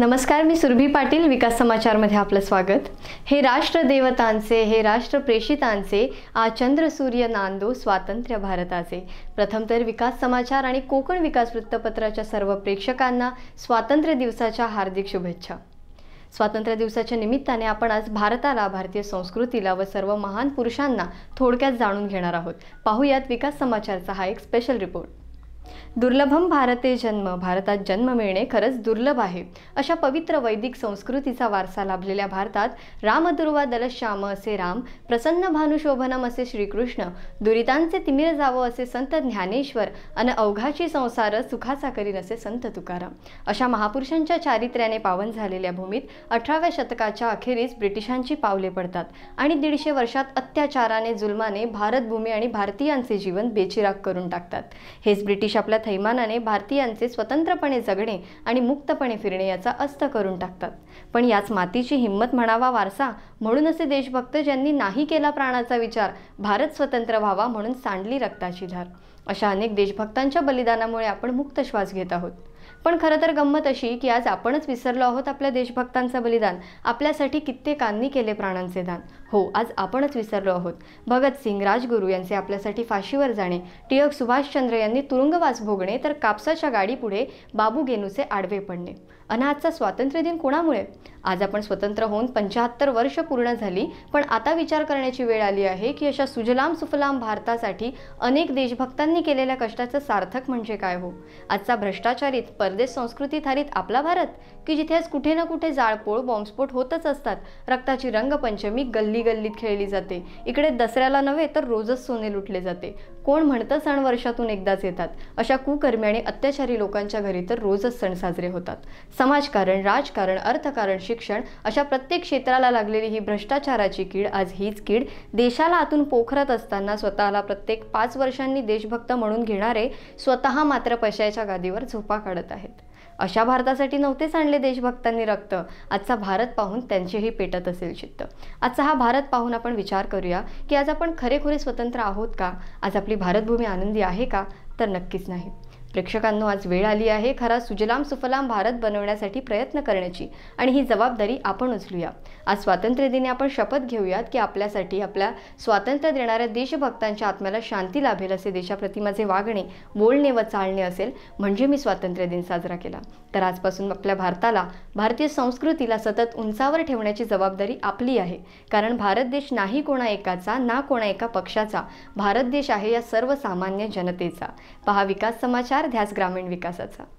नमस्कार मी सुरभी पाटील विकास समाचारमध्ये आपलं स्वागत हे राष्ट्र देवतांचे हे राष्ट्र प्रेषितांचे आ चंद्रसूर्य नांदो स्वातंत्र्य भारताचे प्रथम तर विकास समाचार आणि कोकण विकास वृत्तपत्राच्या सर्व प्रेक्षकांना स्वातंत्र्य दिवसाच्या हार्दिक शुभेच्छा स्वातंत्र्य दिवसाच्या निमित्ताने आपण आज भारताला भारतीय संस्कृतीला व सर्व महान पुरुषांना थोडक्यात जाणून घेणार आहोत पाहूयात विकास समाचारचा हा एक स्पेशल रिपोर्ट दुर्लभम भारते जन्म भारतात जन्म मिळणे खरंच दुर्लभ आहे अशा पवित्र वैदिक संस्कृतीचा वारसा लाभलेल्या भारतात रामदुर्वा दलश्याम असे राम प्रसन्न भानुशोभनम असे श्रीकृष्ण दुरितांचे तिमिर जावं असे संत ज्ञानेश्वर अन अवघाची संसार सुखाचा करीन असे संत तुकाराम अशा महापुरुषांच्या चारित्र्याने पावन झालेल्या भूमीत अठराव्या शतकाच्या अखेरीस ब्रिटिशांची पावले पडतात आणि दीडशे वर्षात अत्याचाराने जुलमाने भारतभूमी आणि भारतीयांचे जीवन बेचिराग करून टाकतात हेच ब्रिटिश आपल्या थैमानाने भारतीयांचे स्वतंत्रपणे जगणे आणि मुक्तपणे फिरणे याचा अस्त करून टाकतात पण याच मातीची हिंमत म्हणावा वारसा म्हणून असे देशभक्त ज्यांनी नाही केला प्राणाचा विचार भारत स्वतंत्र व्हावा म्हणून सांडली रक्ताची धार अशा अनेक देशभक्तांच्या बलिदानामुळे आपण मुक्त श्वास घेत आहोत पण खरं तर गंमत अशी की आज आपणच विसरलो आहोत आपल्या देशभक्तांचं बलिदान आपल्यासाठी कित्येकांनी केले प्राणांचे दान हो आज आपणच विसरलो आहोत भगतसिंग राजगुरू यांचे आपल्यासाठी फाशीवर जाणे टिळक सुभाषचंद्र यांनी तुरुंगवास भोगणे तर कापसाच्या गाडीपुढे बाबू गेनूचे आडवे पडणे अन आजचा स्वातंत्र्य दिन कोणामुळे आज आपण स्वतंत्र होऊन पंच्याहत्तर वर्ष पूर्ण झाली पण आता विचार करण्याची वेळ आली आहे की अशा सुजलाम सुफलाम भारतासाठी अनेक देशभक्तांनी केलेल्या कष्टाचं सार्थक म्हणजे काय हो आजचा भ्रष्टाचारीत परदेश संस्कृती थारीत आपला भारत की जिथे आज कुठे ना कुठे जाळपोळ बॉम्बस्फोट होतच असतात रक्ताची रंगपंचमी गल्ली गल्ली गल्लीत खेळली जाते इकडे दसऱ्याला नव्हे तर रोजच सोने लुटले जाते कोण म्हणतं सण वर्षातून एकदाच येतात अशा कुकर्मी अत्याचारी लोकांच्या घरी तर रोजच सण साजरे होतात समाजकारण राजकारण अर्थकारण शिक्षण अशा प्रत्येक क्षेत्राला लागलेली ही भ्रष्टाचाराची कीड आज हीच कीड देशाला आतून पोखरत असताना स्वतःला प्रत्येक पाच वर्षांनी देशभक्त म्हणून घेणारे स्वतः मात्र पशाच्या गादीवर झोपा काढत आहेत अशा भारतासाठी नव्हतेच आणले देशभक्तांनी रक्त आजचा भारत पाहून त्यांचेही पेटत असेल चित्त आजचा हा भारत पाहून आपण विचार करूया की आज आपण खरेखुरे स्वतंत्र आहोत का आज आपली भारतभूमी आनंदी आहे का तर नक्कीच नाही प्रेक्षकांनो आज वेळ आली आहे खरा सुजलाम सुफलाम भारत बनवण्यासाठी प्रयत्न करण्याची आणि ही जबाबदारी आपण उचलूया आज स्वातंत्र्य आपण शपथ घेऊयात की आपल्यासाठी आपल्या स्वातंत्र्य देणाऱ्या देशभक्तांच्या आत्म्याला शांती लाभेल असे देशाप्रती माझे वागणे बोलणे व चालणे असेल म्हणजे मी स्वातंत्र्य दिन साजरा केला तर आजपासून आपल्या भारताला भारतीय संस्कृतीला सतत उंचावर ठेवण्याची जबाबदारी आपली आहे कारण भारत देश नाही कोणा एकाचा ना कोणा एका पक्षाचा भारत देश आहे या सर्वसामान्य जनतेचा पहा विकास समाचार विचार ध्यास ग्रामीण विकासाचा